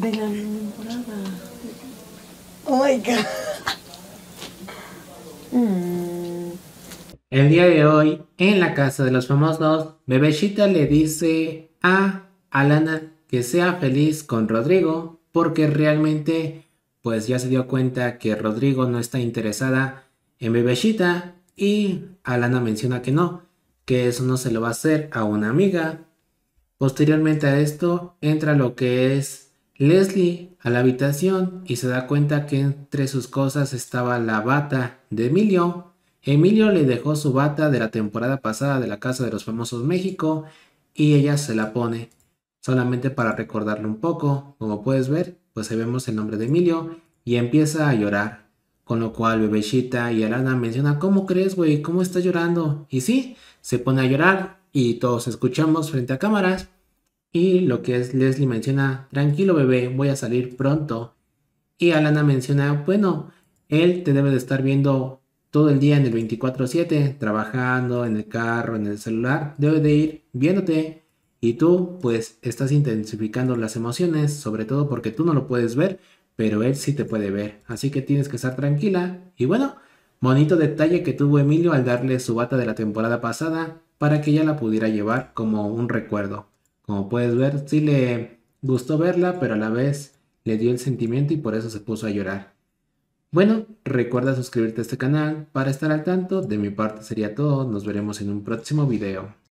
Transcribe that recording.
de la Oh my god. Mm. El día de hoy, en la casa de los famosos, Bebeshita le dice a Alana que sea feliz con Rodrigo, porque realmente, pues ya se dio cuenta que Rodrigo no está interesada en Bebeshita y Alana menciona que no, que eso no se lo va a hacer a una amiga. Posteriormente a esto entra lo que es Leslie a la habitación y se da cuenta que entre sus cosas estaba la bata de Emilio. Emilio le dejó su bata de la temporada pasada de la Casa de los Famosos México y ella se la pone solamente para recordarle un poco. Como puedes ver, pues vemos el nombre de Emilio y empieza a llorar. Con lo cual Bebechita y Alana menciona, ¿cómo crees, güey? ¿Cómo está llorando? Y sí, se pone a llorar y todos escuchamos frente a cámaras y lo que es Leslie menciona, tranquilo bebé, voy a salir pronto. Y Alana menciona, bueno, él te debe de estar viendo todo el día en el 24/7, trabajando en el carro, en el celular, debe de ir viéndote. Y tú, pues, estás intensificando las emociones, sobre todo porque tú no lo puedes ver, pero él sí te puede ver. Así que tienes que estar tranquila. Y bueno, bonito detalle que tuvo Emilio al darle su bata de la temporada pasada para que ella la pudiera llevar como un recuerdo. Como puedes ver, sí le gustó verla, pero a la vez le dio el sentimiento y por eso se puso a llorar. Bueno, recuerda suscribirte a este canal para estar al tanto. De mi parte sería todo. Nos veremos en un próximo video.